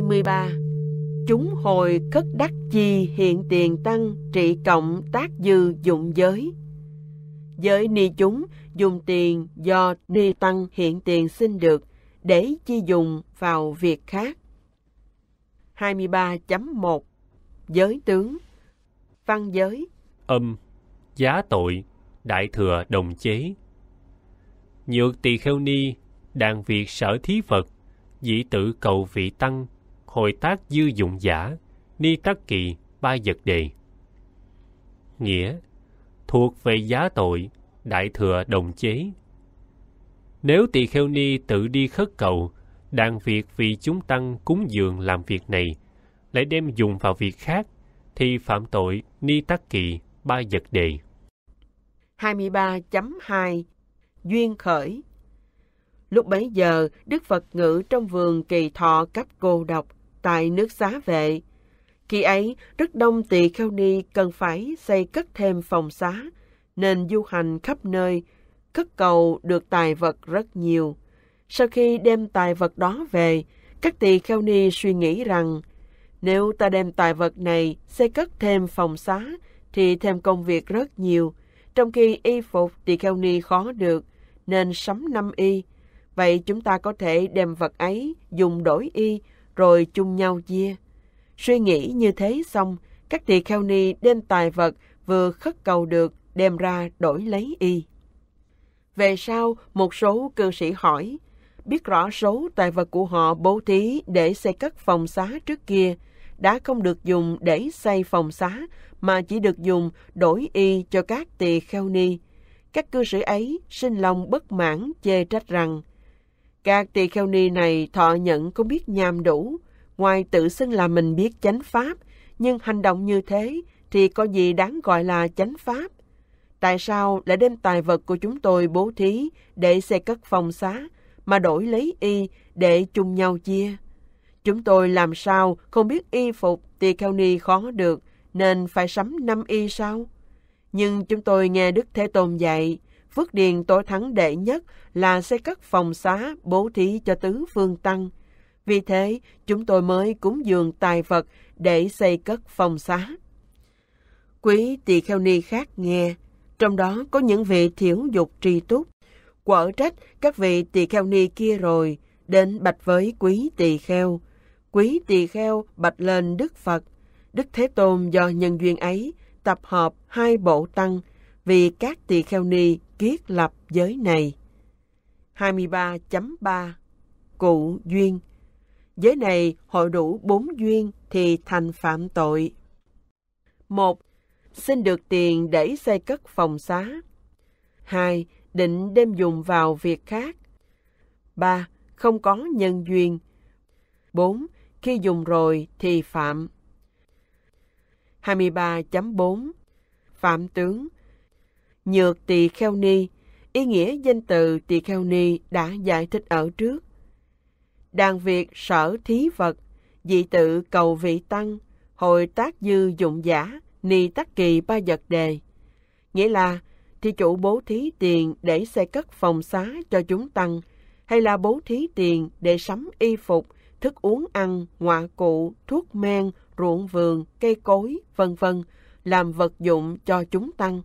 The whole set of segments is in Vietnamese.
23 Chúng hồi cất đắc chi hiện tiền tăng trị cộng tác dư dụng giới Giới ni chúng dùng tiền do ni tăng hiện tiền xin được để chi dùng vào việc khác 23.1 Giới tướng Văn giới Âm Giá tội Đại thừa đồng chế Nhược tỳ kheo ni Đàn việc sở thí Phật Dĩ tự cầu vị tăng hội tác dư dụng giả, ni tắc kỳ, ba vật đề. Nghĩa, thuộc về giá tội, đại thừa đồng chế. Nếu tỳ kheo ni tự đi khất cầu, đang việc vì chúng tăng cúng dường làm việc này, lại đem dùng vào việc khác, thì phạm tội ni tắc kỳ, ba vật đề. 23.2 Duyên khởi Lúc bấy giờ, Đức Phật ngự trong vườn kỳ thọ cấp cô độc tại nước xá vệ. Khi ấy, rất đông tỳ kheo ni cần phải xây cất thêm phòng xá, nên du hành khắp nơi, cất cầu được tài vật rất nhiều. Sau khi đem tài vật đó về, các tỳ kheo ni suy nghĩ rằng, nếu ta đem tài vật này xây cất thêm phòng xá, thì thêm công việc rất nhiều, trong khi y phục tỳ kheo ni khó được, nên sắm năm y. Vậy chúng ta có thể đem vật ấy dùng đổi y rồi chung nhau chia. Suy nghĩ như thế xong, các tỳ kheo ni đem tài vật vừa khất cầu được đem ra đổi lấy y. Về sau, một số cư sĩ hỏi, biết rõ số tài vật của họ bố thí để xây cất phòng xá trước kia, đã không được dùng để xây phòng xá, mà chỉ được dùng đổi y cho các tỳ kheo ni. Các cư sĩ ấy sinh lòng bất mãn chê trách rằng, các tỳ kheo ni này thọ nhận cũng biết nhàm đủ, ngoài tự xưng là mình biết chánh pháp, nhưng hành động như thế thì có gì đáng gọi là chánh pháp? Tại sao lại đem tài vật của chúng tôi bố thí để xây cất phòng xá, mà đổi lấy y để chung nhau chia? Chúng tôi làm sao không biết y phục tỳ kheo ni khó được, nên phải sắm năm y sao? Nhưng chúng tôi nghe Đức Thế Tôn dạy, Phước điền tối thắng đệ nhất là xây cất phòng xá bố thí cho tứ phương tăng. Vì thế, chúng tôi mới cúng dường tài vật để xây cất phòng xá. Quý tỳ kheo ni khác nghe, trong đó có những vị thiểu dục tri túc. Quở trách các vị tỳ kheo ni kia rồi, đến bạch với quý tỳ kheo. Quý tỳ kheo bạch lên Đức Phật. Đức Thế Tôn do nhân duyên ấy tập hợp hai bộ tăng vì các tỳ kheo ni kiết lập giới này. 23.3 Cụ duyên Giới này hội đủ bốn duyên thì thành phạm tội. 1. Xin được tiền để xây cất phòng xá. 2. Định đem dùng vào việc khác. 3. Không có nhân duyên. 4. Khi dùng rồi thì phạm. 23.4 Phạm tướng Nhược tỳ kheo ni, ý nghĩa danh từ tỳ kheo ni đã giải thích ở trước. Đàn việc sở thí vật, dị tự cầu vị tăng, hồi tác dư dụng giả, ni tắc kỳ ba vật đề. Nghĩa là, thì chủ bố thí tiền để xây cất phòng xá cho chúng tăng, hay là bố thí tiền để sắm y phục, thức uống ăn, ngoạ cụ, thuốc men, ruộng vườn, cây cối, vân vân làm vật dụng cho chúng tăng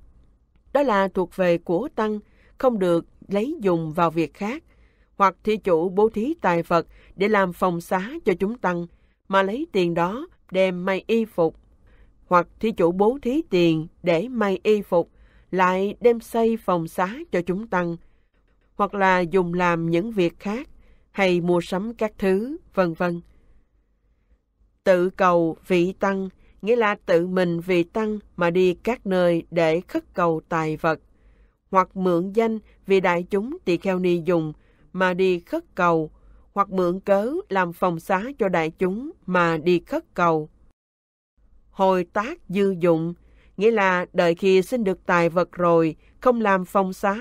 đó là thuộc về của tăng, không được lấy dùng vào việc khác, hoặc thi chủ bố thí tài vật để làm phòng xá cho chúng tăng, mà lấy tiền đó đem may y phục, hoặc thi chủ bố thí tiền để may y phục, lại đem xây phòng xá cho chúng tăng, hoặc là dùng làm những việc khác, hay mua sắm các thứ, vân vân. Tự cầu vị tăng nghĩa là tự mình vì tăng mà đi các nơi để khất cầu tài vật, hoặc mượn danh vì đại chúng tỳ kheo ni dùng mà đi khất cầu, hoặc mượn cớ làm phòng xá cho đại chúng mà đi khất cầu. Hồi tác dư dụng, nghĩa là đợi khi xin được tài vật rồi, không làm phòng xá,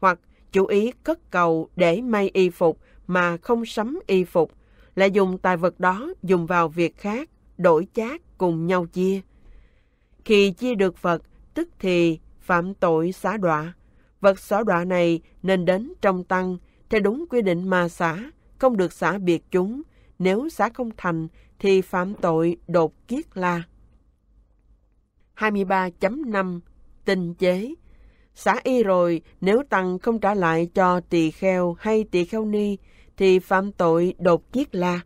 hoặc chú ý khất cầu để may y phục mà không sắm y phục, lại dùng tài vật đó dùng vào việc khác đổi chát cùng nhau chia. Khi chia được Phật, tức thì phạm tội xả đọa. Vật xả đọa này nên đến trong tăng, theo đúng quy định mà xả, không được xả biệt chúng. Nếu xả không thành, thì phạm tội đột kiết la. 23.5 Tinh chế Xả y rồi, nếu tăng không trả lại cho tỳ kheo hay tỳ kheo ni, thì phạm tội đột kiết la.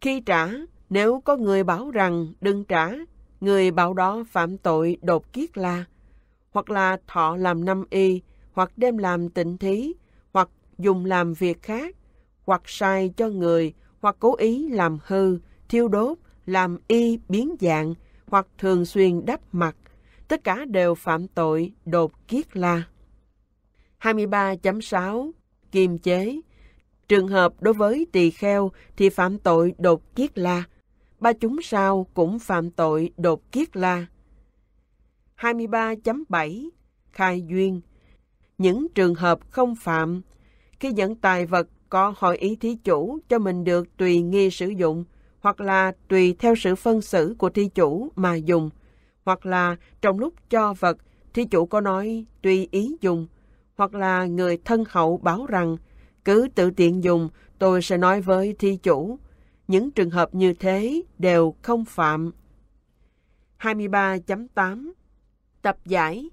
Khi trả, nếu có người bảo rằng đừng trả, người bảo đó phạm tội đột kiết la, hoặc là thọ làm năm y, hoặc đem làm tịnh thí, hoặc dùng làm việc khác, hoặc sai cho người, hoặc cố ý làm hư, thiêu đốt, làm y biến dạng, hoặc thường xuyên đắp mặt, tất cả đều phạm tội đột kiết la. 23.6 Kiềm chế Trường hợp đối với tỳ kheo thì phạm tội đột kiết la, ba chúng sao cũng phạm tội đột kiết la. 23.7 Khai duyên Những trường hợp không phạm, khi nhận tài vật có hội ý thí chủ cho mình được tùy nghi sử dụng hoặc là tùy theo sự phân xử của thi chủ mà dùng, hoặc là trong lúc cho vật, thi chủ có nói tùy ý dùng, hoặc là người thân hậu báo rằng cứ tự tiện dùng, tôi sẽ nói với thi chủ, những trường hợp như thế đều không phạm. 23.8 Tập giải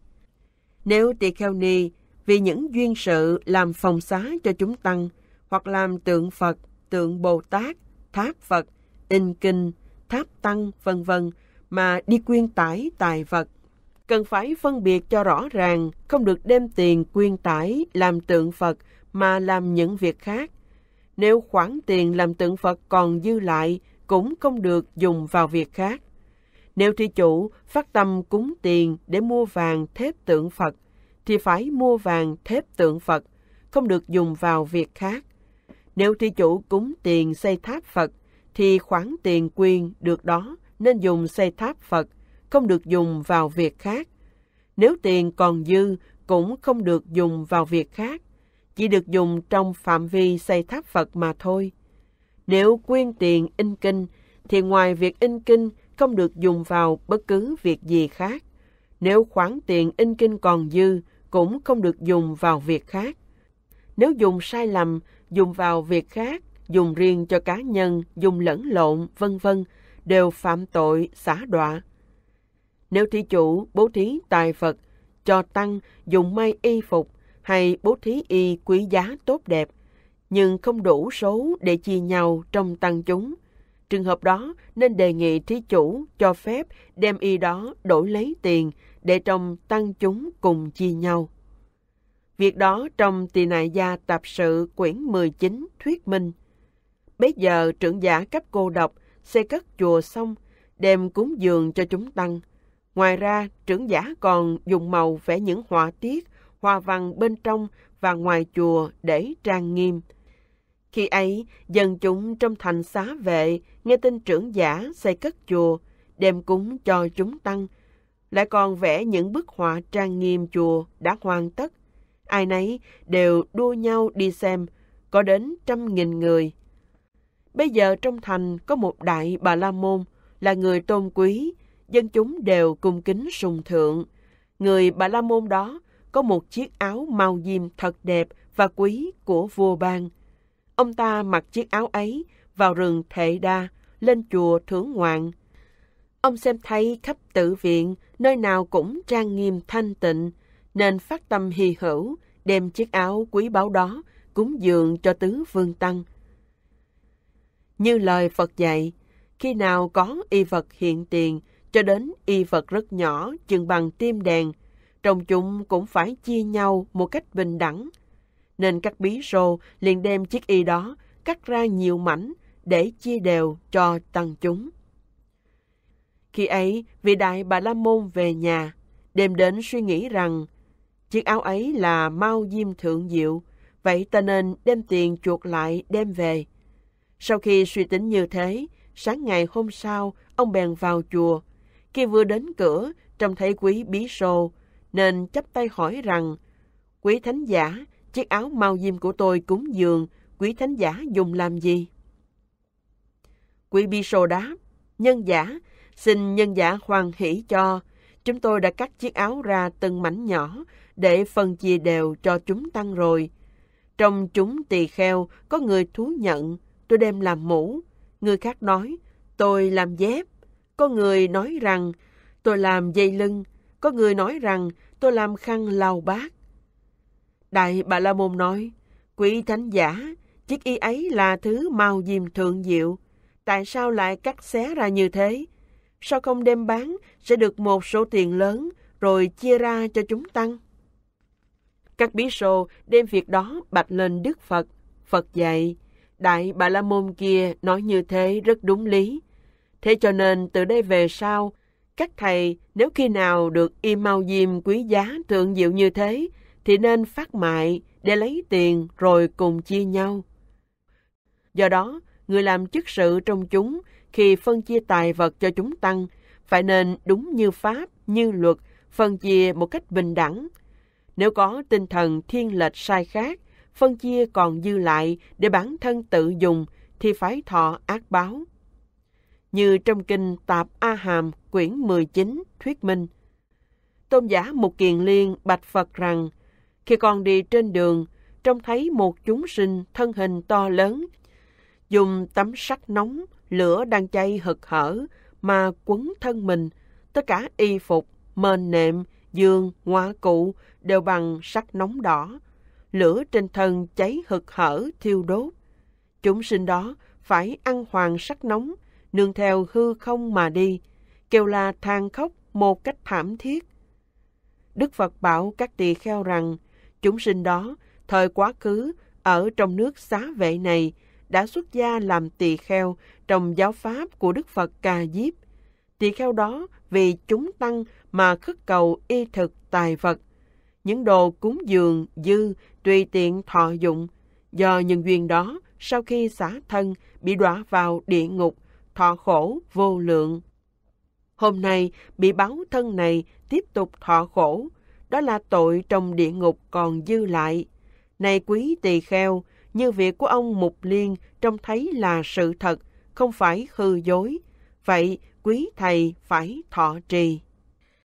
Nếu tỳ kheo ni vì những duyên sự làm phòng xá cho chúng tăng hoặc làm tượng Phật, tượng Bồ Tát, tháp Phật, in kinh, tháp tăng, vân vân mà đi quyên tải tài vật cần phải phân biệt cho rõ ràng, không được đem tiền quyên tải làm tượng Phật mà làm những việc khác nếu khoản tiền làm tượng Phật còn dư lại cũng không được dùng vào việc khác. Nếu thi chủ phát tâm cúng tiền để mua vàng thép tượng Phật, thì phải mua vàng thép tượng Phật, không được dùng vào việc khác. Nếu thi chủ cúng tiền xây tháp Phật, thì khoản tiền quyên được đó nên dùng xây tháp Phật, không được dùng vào việc khác. Nếu tiền còn dư, cũng không được dùng vào việc khác chỉ được dùng trong phạm vi xây tháp Phật mà thôi. Nếu quyên tiền in kinh, thì ngoài việc in kinh không được dùng vào bất cứ việc gì khác. Nếu khoản tiền in kinh còn dư, cũng không được dùng vào việc khác. Nếu dùng sai lầm, dùng vào việc khác, dùng riêng cho cá nhân, dùng lẫn lộn, vân vân, đều phạm tội xả đọa. Nếu thí chủ bố thí tài Phật, cho tăng dùng may y phục, hay bố thí y quý giá tốt đẹp, nhưng không đủ số để chia nhau trong tăng chúng. Trường hợp đó nên đề nghị thí chủ cho phép đem y đó đổi lấy tiền để trong tăng chúng cùng chia nhau. Việc đó trong Tỳ Nại Gia Tạp Sự quyển 19 thuyết minh. Bây giờ trưởng giả cấp cô độc xây cất chùa xong, đem cúng dường cho chúng tăng. Ngoài ra, trưởng giả còn dùng màu vẽ những họa tiết hoa văn bên trong và ngoài chùa để trang nghiêm. Khi ấy, dân chúng trong thành xá vệ, nghe tin trưởng giả xây cất chùa, đem cúng cho chúng tăng, lại còn vẽ những bức họa trang nghiêm chùa đã hoàn tất. Ai nấy đều đua nhau đi xem, có đến trăm nghìn người. Bây giờ trong thành có một đại bà La Môn là người tôn quý, dân chúng đều cung kính sùng thượng. Người bà La Môn đó có một chiếc áo màu diêm thật đẹp và quý của vua bang. Ông ta mặc chiếc áo ấy vào rừng Thệ Đa, lên chùa Thưởng Ngoạn. Ông xem thấy khắp tự viện, nơi nào cũng trang nghiêm thanh tịnh, nên phát tâm hy hữu, đem chiếc áo quý báu đó cúng dường cho tứ vương tăng. Như lời Phật dạy, khi nào có y vật hiện tiền cho đến y vật rất nhỏ chừng bằng tim đèn, trong chúng cũng phải chia nhau một cách bình đẳng. Nên các bí rô liền đem chiếc y đó cắt ra nhiều mảnh để chia đều cho tăng chúng. Khi ấy, vị đại bà La Môn về nhà, đêm đến suy nghĩ rằng chiếc áo ấy là mau diêm thượng diệu, vậy ta nên đem tiền chuột lại đem về. Sau khi suy tính như thế, sáng ngày hôm sau, ông bèn vào chùa. Khi vừa đến cửa, trông thấy quý bí sô nên chắp tay hỏi rằng, Quý thánh giả, chiếc áo mau diêm của tôi cúng dường, quý thánh giả dùng làm gì? Quý bi sô đáp, nhân giả, xin nhân giả hoan hỷ cho. Chúng tôi đã cắt chiếc áo ra từng mảnh nhỏ để phân chia đều cho chúng tăng rồi. Trong chúng tỳ kheo có người thú nhận, tôi đem làm mũ. Người khác nói, tôi làm dép. Có người nói rằng, tôi làm dây lưng. Có người nói rằng tôi làm khăn lau bát. Đại Bà La Môn nói, quỷ thánh giả, chiếc y ấy là thứ mau diềm thượng diệu. Tại sao lại cắt xé ra như thế? Sao không đem bán sẽ được một số tiền lớn rồi chia ra cho chúng tăng? Các bí sô đem việc đó bạch lên Đức Phật. Phật dạy, Đại Bà La Môn kia nói như thế rất đúng lý. Thế cho nên từ đây về sau, các thầy nếu khi nào được y mau diêm quý giá thượng diệu như thế, thì nên phát mại để lấy tiền rồi cùng chia nhau. Do đó, người làm chức sự trong chúng khi phân chia tài vật cho chúng tăng phải nên đúng như pháp, như luật, phân chia một cách bình đẳng. Nếu có tinh thần thiên lệch sai khác, phân chia còn dư lại để bản thân tự dùng thì phải thọ ác báo. Như trong kinh Tạp A Hàm quyển 19, thuyết minh. Tôn giả Mục Kiền Liên bạch Phật rằng, khi còn đi trên đường, trông thấy một chúng sinh thân hình to lớn, dùng tấm sắt nóng, lửa đang cháy hực hở mà quấn thân mình, tất cả y phục, mền nệm, giường, ngoa cụ đều bằng sắt nóng đỏ. Lửa trên thân cháy hực hở thiêu đốt. Chúng sinh đó phải ăn hoàng sắt nóng, nương theo hư không mà đi, kêu la than khóc một cách thảm thiết. Đức Phật bảo các tỳ kheo rằng, chúng sinh đó, thời quá khứ, ở trong nước xá vệ này, đã xuất gia làm tỳ kheo trong giáo pháp của Đức Phật Ca Diếp. Tỳ kheo đó vì chúng tăng mà khất cầu y thực tài vật. Những đồ cúng dường, dư, tùy tiện thọ dụng. Do nhân duyên đó, sau khi xả thân, bị đọa vào địa ngục, thọ khổ vô lượng. Hôm nay, bị báo thân này tiếp tục thọ khổ, đó là tội trong địa ngục còn dư lại. Này quý tỳ kheo, như việc của ông Mục Liên trông thấy là sự thật, không phải hư dối. Vậy, quý thầy phải thọ trì.